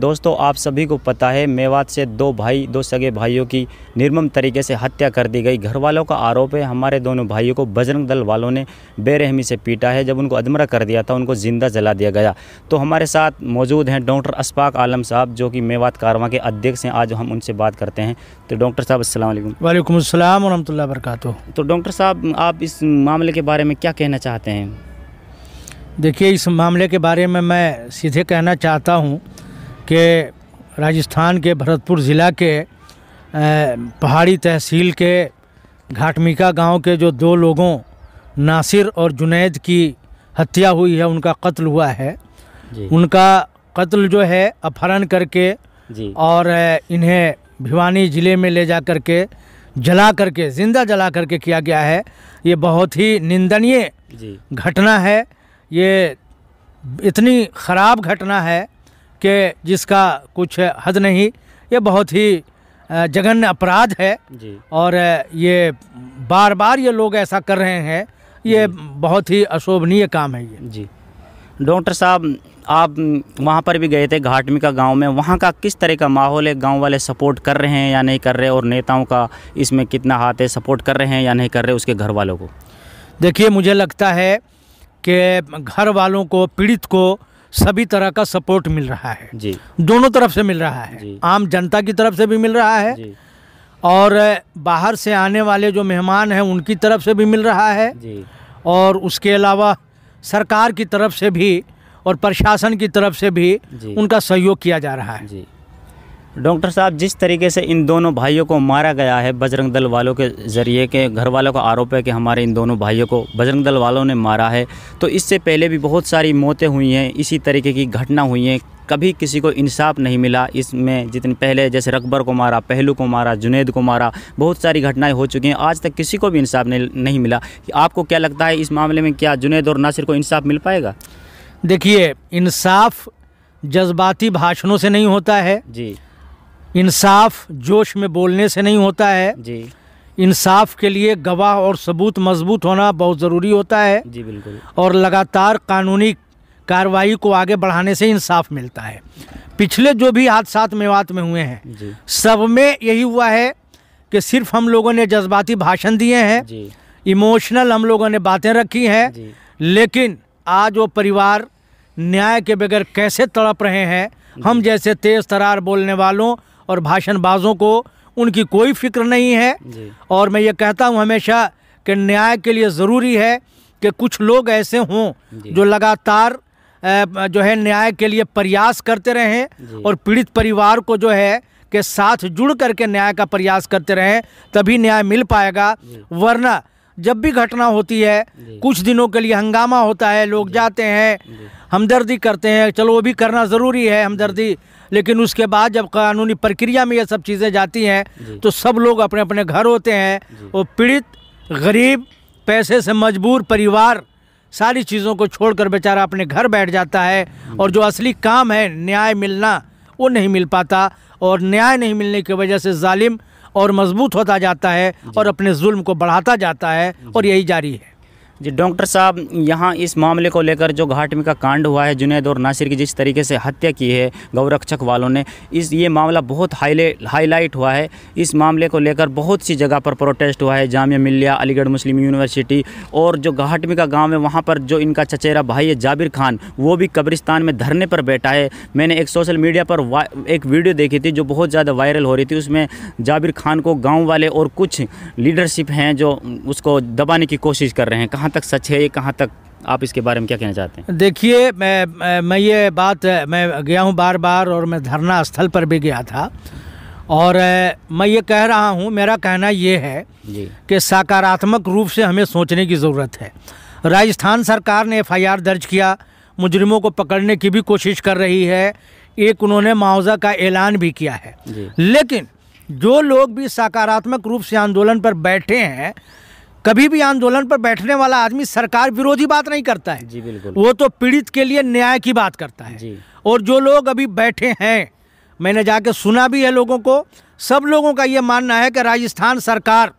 दोस्तों आप सभी को पता है मेवात से दो भाई दो सगे भाइयों की निर्मम तरीके से हत्या कर दी गई घर वालों का आरोप है हमारे दोनों भाइयों को बजरंग दल वालों ने बेरहमी से पीटा है जब उनको अदमरा कर दिया था उनको ज़िंदा जला दिया गया तो हमारे साथ मौजूद हैं डॉक्टर अशफाक आलम साहब जो कि मेवात कारवा के अध्यक्ष हैं आज हम उनसे बात करते हैं तो डॉक्टर साहब असल वालेकुम असलम वरहमल वरक तो डॉक्टर साहब आप इस मामले के बारे में क्या कहना चाहते हैं देखिए इस मामले के बारे में मैं सीधे कहना चाहता हूँ के राजस्थान के भरतपुर ज़िला के पहाड़ी तहसील के घाटमिका गांव के जो दो लोगों नासिर और जुनेद की हत्या हुई है उनका कत्ल हुआ है उनका कत्ल जो है अपहरण करके और इन्हें भिवानी ज़िले में ले जा कर के जला करके ज़िंदा जला करके किया गया है ये बहुत ही निंदनीय घटना है ये इतनी ख़राब घटना है के जिसका कुछ हद नहीं ये बहुत ही जघन्य अपराध है जी। और ये बार बार ये लोग ऐसा कर रहे हैं ये बहुत ही अशोभनीय काम है ये जी डॉक्टर साहब आप वहाँ पर भी गए थे घाटमी का गांव में वहाँ का किस तरह का माहौल है गांव वाले सपोर्ट कर रहे हैं या नहीं कर रहे और नेताओं का इसमें कितना हाथ है सपोर्ट कर रहे हैं या नहीं कर रहे उसके घर वालों को देखिए मुझे लगता है कि घर वालों को पीड़ित को सभी तरह का सपोर्ट मिल रहा है जी दोनों तरफ से मिल रहा है आम जनता की तरफ से भी मिल रहा है और बाहर से आने वाले जो मेहमान हैं उनकी तरफ से भी मिल रहा है और उसके अलावा सरकार की तरफ से भी और प्रशासन की तरफ से भी उनका सहयोग किया जा रहा है डॉक्टर साहब जिस तरीके से इन दोनों भाइयों को मारा गया है बजरंग दल वालों के ज़रिए के घर वालों का आरोप है कि हमारे इन दोनों भाइयों को बजरंग दल वालों ने मारा है तो इससे पहले भी बहुत सारी मौतें हुई हैं इसी तरीके की घटना हुई हैं कभी किसी को इंसाफ नहीं मिला इसमें जितने पहले जैसे रकबर को मारा पहलू को मारा जुनेद को मारा बहुत सारी घटनाएं हो चुकी हैं आज तक किसी को भी इंसाफ नहीं मिला आपको क्या लगता है इस मामले में क्या जुनेद और नासिर को इंसाफ मिल पाएगा देखिए इंसाफ जज्बाती भाषणों से नहीं होता है जी इंसाफ जोश में बोलने से नहीं होता है जी इंसाफ के लिए गवाह और सबूत मजबूत होना बहुत ज़रूरी होता है जी बिल्कुल और लगातार कानूनी कार्रवाई को आगे बढ़ाने से इंसाफ मिलता है पिछले जो भी हादसा मेवात में हुए हैं सब में यही हुआ है कि सिर्फ हम लोगों ने जज्बाती भाषण दिए हैं इमोशनल हम लोगों ने बातें रखी हैं लेकिन आज वो परिवार न्याय के बगैर कैसे तड़प रहे हैं हम जैसे तेज़ तरार बोलने वालों और भाषणबाजों को उनकी कोई फिक्र नहीं है और मैं ये कहता हूँ हमेशा कि न्याय के लिए ज़रूरी है कि कुछ लोग ऐसे हों जो लगातार जो है न्याय के लिए प्रयास करते रहें और पीड़ित परिवार को जो है के साथ जुड़ करके न्याय का प्रयास करते रहें तभी न्याय मिल पाएगा वरना जब भी घटना होती है कुछ दिनों के लिए हंगामा होता है लोग जाते हैं हमदर्दी करते हैं चलो वो भी करना ज़रूरी है हमदर्दी लेकिन उसके बाद जब कानूनी प्रक्रिया में ये सब चीज़ें जाती हैं तो सब लोग अपने अपने घर होते हैं वो पीड़ित गरीब पैसे से मजबूर परिवार सारी चीज़ों को छोड़कर बेचारा अपने घर बैठ जाता है और जो असली काम है न्याय मिलना वो नहीं मिल पाता और न्याय नहीं मिलने की वजह से जालिम और मजबूत होता जाता है और अपने जुल्म को बढ़ाता जाता है और यही जारी है जी डॉक्टर साहब यहाँ इस मामले को लेकर जो घाट में का कांड हुआ है जुनेद और नासिर की जिस तरीके से हत्या की है गौरक्षक वालों ने इस ये मामला बहुत हाईले हाईलाइट हुआ है इस मामले को लेकर बहुत सी जगह पर प्रोटेस्ट हुआ है जामिया मिलिया अलीगढ़ मुस्लिम यूनिवर्सिटी और जो घाट में का गाँव है वहाँ पर जो इनका चचेरा भाई है जाबिर खान वो भी कब्रिस्तान में धरने पर बैठा है मैंने एक सोशल मीडिया पर एक वीडियो देखी थी जो बहुत ज़्यादा वायरल हो रही थी उसमें जाबिर खान को गाँव वाले और कुछ लीडरशिप हैं जो उसको दबाने की कोशिश कर रहे हैं कहाँ तक सच है ये कहाँ तक आप इसके बारे में क्या कहना चाहते हैं देखिए मैं मैं ये बात मैं गया हूँ बार बार और मैं धरना स्थल पर भी गया था और मैं ये कह रहा हूँ मेरा कहना ये है कि सकारात्मक रूप से हमें सोचने की ज़रूरत है राजस्थान सरकार ने एफआईआर दर्ज किया मुजरिमों को पकड़ने की भी कोशिश कर रही है एक उन्होंने मुआवजा का ऐलान भी किया है लेकिन जो लोग भी सकारात्मक रूप से आंदोलन पर बैठे हैं कभी भी आंदोलन पर बैठने वाला आदमी सरकार विरोधी बात नहीं करता है जी बिल्कुल वो तो पीड़ित के लिए न्याय की बात करता है जी और जो लोग अभी बैठे हैं मैंने जाके सुना भी है लोगों को सब लोगों का ये मानना है कि राजस्थान सरकार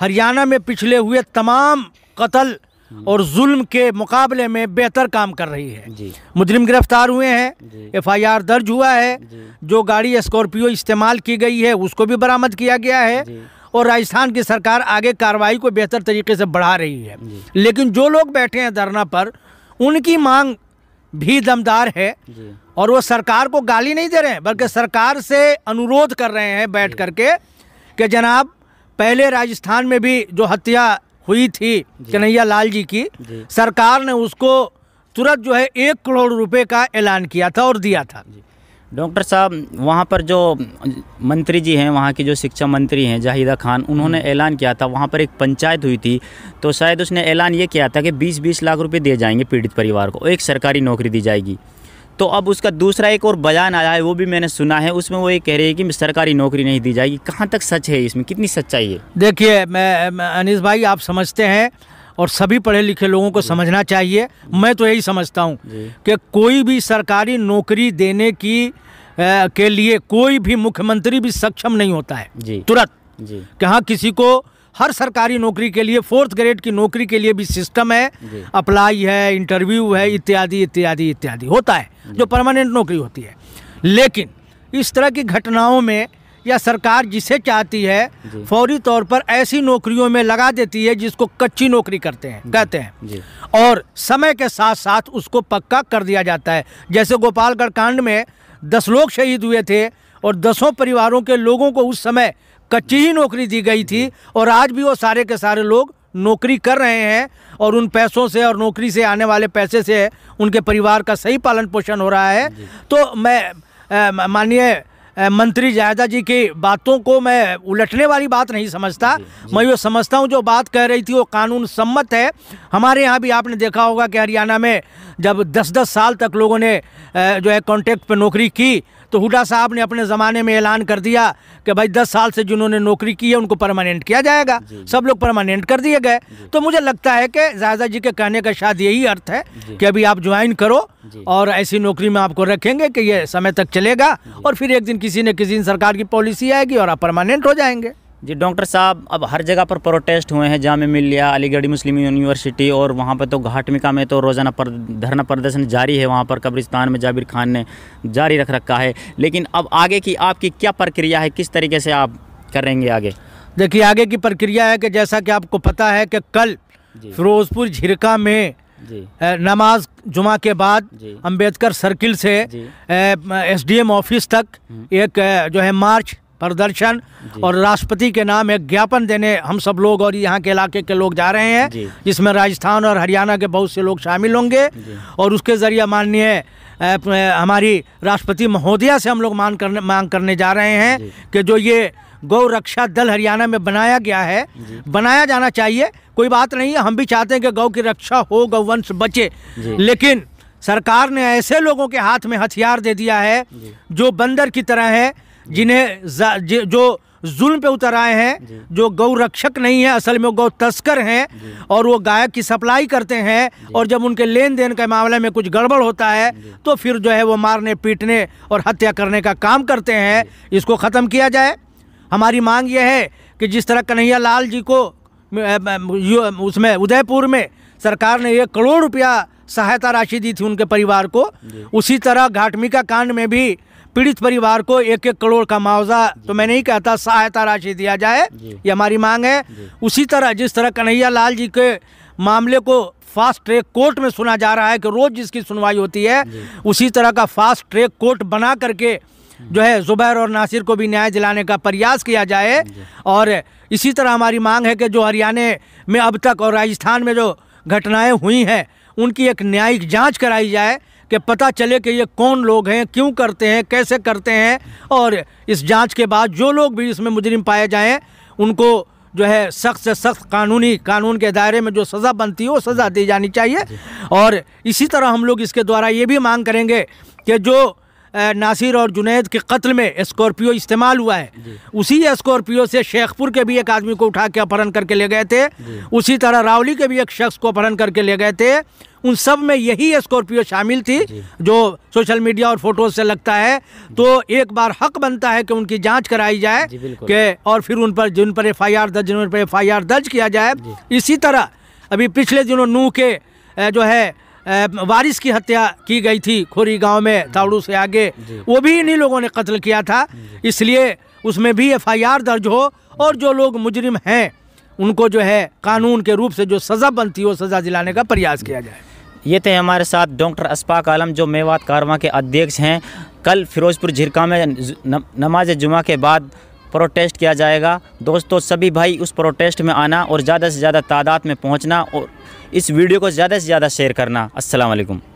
हरियाणा में पिछले हुए तमाम कत्ल हम्म। और जुल्म के मुकाबले में बेहतर काम कर रही है मुजरिम गिरफ्तार हुए हैं एफआईआर दर्ज हुआ है जो गाड़ी स्कॉर्पियो इस्तेमाल की गई है उसको भी बरामद किया गया है और राजस्थान की सरकार आगे कार्रवाई को बेहतर तरीके से बढ़ा रही है लेकिन जो लोग बैठे हैं धरना पर उनकी मांग भी दमदार है और वो सरकार को गाली नहीं दे रहे हैं बल्कि सरकार से अनुरोध कर रहे हैं बैठ करके कि जनाब पहले राजस्थान में भी जो हत्या हुई थी कन्हैया लाल जी की सरकार ने उसको तुरंत जो है एक करोड़ रुपए का ऐलान किया था और दिया था डॉक्टर साहब वहाँ पर जो मंत्री जी हैं वहाँ की जो शिक्षा मंत्री हैं जाहिदा खान उन्होंने हम्म। ऐलान किया था वहाँ पर एक पंचायत हुई थी तो शायद उसने ऐलान ये किया था कि 20-20 लाख रुपए दिए जाएंगे पीड़ित परिवार को एक सरकारी नौकरी दी जाएगी तो अब उसका दूसरा एक और बयान आया है वो भी मैंने सुना है उसमें वो ये कह रही है कि सरकारी नौकरी नहीं दी जाएगी कहाँ तक सच है इसमें कितनी सच्चाई है देखिए मैं, मैं अनिस भाई आप समझते हैं और सभी पढ़े लिखे लोगों को समझना चाहिए मैं तो यही समझता हूँ कि कोई भी सरकारी नौकरी देने की ए, के लिए कोई भी मुख्यमंत्री भी सक्षम नहीं होता है जी तुरंत कि हाँ किसी को हर सरकारी नौकरी के लिए फोर्थ ग्रेड की नौकरी के लिए भी सिस्टम है अप्लाई है इंटरव्यू है इत्यादि इत्यादि इत्यादि होता है जो परमानेंट नौकरी होती है लेकिन इस तरह की घटनाओं में या सरकार जिसे चाहती है फौरी तौर पर ऐसी नौकरियों में लगा देती है जिसको कच्ची नौकरी करते हैं कहते हैं और समय के साथ साथ उसको पक्का कर दिया जाता है जैसे गोपालगढ़ कांड में दस लोग शहीद हुए थे और दसों परिवारों के लोगों को उस समय कच्ची ही नौकरी दी गई थी और आज भी वो सारे के सारे लोग नौकरी कर रहे हैं और उन पैसों से और नौकरी से आने वाले पैसे से उनके परिवार का सही पालन पोषण हो रहा है तो मैं माननीय मंत्री जायदा जी की बातों को मैं उलटने वाली बात नहीं समझता मैं ये समझता हूँ जो बात कह रही थी वो कानून सम्मत है हमारे यहाँ भी आपने देखा होगा कि हरियाणा में जब 10-10 साल तक लोगों ने जो है कॉन्ट्रैक्ट पर नौकरी की तो हुडा साहब ने अपने ज़माने में ऐलान कर दिया कि भाई दस साल से जिन्होंने नौकरी की है उनको परमानेंट किया जाएगा सब लोग परमानेंट कर दिए गए तो मुझे लगता है कि जायजा जी के कहने का शायद यही अर्थ है कि अभी आप ज्वाइन करो और ऐसी नौकरी में आपको रखेंगे कि ये समय तक चलेगा और फिर एक दिन किसी न किसी दिन सरकार की पॉलिसी आएगी और आप परमानेंट हो जाएंगे जी डॉक्टर साहब अब हर जगह पर प्रोटेस्ट हुए हैं जाम मिलिया अलीगढ़ मुस्लिम यूनिवर्सिटी और वहाँ पर तो घाटमिका में तो रोज़ाना पर धरना प्रदर्शन जारी है वहाँ पर कब्रिस्तान में जाबिर खान ने जारी रख रखा है लेकिन अब आगे की आपकी क्या प्रक्रिया है किस तरीके से आप करेंगे आगे देखिए आगे की प्रक्रिया है कि जैसा कि आपको पता है कि कल फिरोजपुर झिरका में नमाज जुमा के बाद अम्बेडकर सर्किल से एसडीएम ऑफिस तक हम्म। एक जो है मार्च प्रदर्शन और राष्ट्रपति के नाम एक ज्ञापन देने हम सब लोग और यहाँ के इलाके के लोग जा रहे हैं जिसमें राजस्थान और हरियाणा के बहुत से लोग शामिल होंगे और उसके ज़रिए माननीय हमारी राष्ट्रपति महोदया से हम लोग मान करने मांग करने जा रहे हैं कि जो ये गौ रक्षा दल हरियाणा में बनाया गया है बनाया जाना चाहिए कोई बात नहीं है हम भी चाहते हैं कि गौ की रक्षा हो गौवंश बचे लेकिन सरकार ने ऐसे लोगों के हाथ में हथियार दे दिया है जो बंदर की तरह है जिन्हें जो जुल्म पे उतर आए हैं जो गौ रक्षक नहीं है असल में गौ तस्कर हैं और वो गाय की सप्लाई करते हैं और जब उनके लेन देन के मामले में कुछ गड़बड़ होता है तो फिर जो है वो मारने पीटने और हत्या करने का काम करते हैं इसको ख़त्म किया जाए हमारी मांग यह है कि जिस तरह कन्हैया लाल जी को उसमें उदयपुर में सरकार ने एक करोड़ रुपया सहायता राशि दी थी उनके परिवार को उसी तरह घाटमिका कांड में भी पीड़ित परिवार को एक एक करोड़ का मुआवजा तो मैं नहीं कहता सहायता राशि दिया जाए ये हमारी मांग है उसी तरह जिस तरह कन्हैया लाल जी के मामले को फास्ट ट्रैक कोर्ट में सुना जा रहा है कि रोज़ जिसकी सुनवाई होती है उसी तरह का फास्ट ट्रैक कोर्ट बना करके जो है ज़ुबैर और नासिर को भी न्याय दिलाने का प्रयास किया जाए और इसी तरह हमारी मांग है कि जो हरियाणा में अब तक और राजस्थान में जो घटनाएं हुई हैं उनकी एक न्यायिक जांच कराई जाए कि पता चले कि ये कौन लोग हैं क्यों करते हैं कैसे करते हैं और इस जांच के बाद जो लोग भी इसमें मुजरिम पाए जाएं उनको जो है सख्त से सख्त कानूनी कानून के दायरे में जो सज़ा बनती है वो सज़ा दी जानी चाहिए और इसी तरह हम लोग इसके द्वारा ये भी मांग करेंगे कि जो नासिर और जुनेद के कत्ल में स्कॉर्पियो इस्तेमाल हुआ है उसी स्कॉर्पियो से शेखपुर के भी एक आदमी को उठा के अपहरण करके ले गए थे उसी तरह रावली के भी एक शख्स को अपहरण करके ले गए थे उन सब में यही स्कॉर्पियो शामिल थी जो सोशल मीडिया और फोटोज से लगता है तो एक बार हक बनता है कि उनकी जांच कराई जाए कि और फिर उन पर जिन पर एफ दर्ज जिन पर एफ दर्ज किया जाए इसी तरह अभी पिछले दिनों नूह के जो है वारिस की हत्या की गई थी खोरी गांव में तावड़ू से आगे वो भी इन्हीं लोगों ने कत्ल किया था इसलिए उसमें भी एफआईआर दर्ज हो और जो लोग मुजरिम हैं उनको जो है कानून के रूप से जो सज़ा बनती है वो सज़ा दिलाने का प्रयास किया जाए ये थे हमारे साथ डॉक्टर अस्पाक आलम जो मेवात कारवा के अध्यक्ष हैं कल फिरोजपुर झिरका में नमाज जुमा के बाद प्रोटेस्ट किया जाएगा दोस्तों सभी भाई उस प्रोटेस्ट में आना और ज़्यादा से ज़्यादा तादाद में पहुंचना और इस वीडियो को ज़्यादा से ज़्यादा शेयर करना असलकुम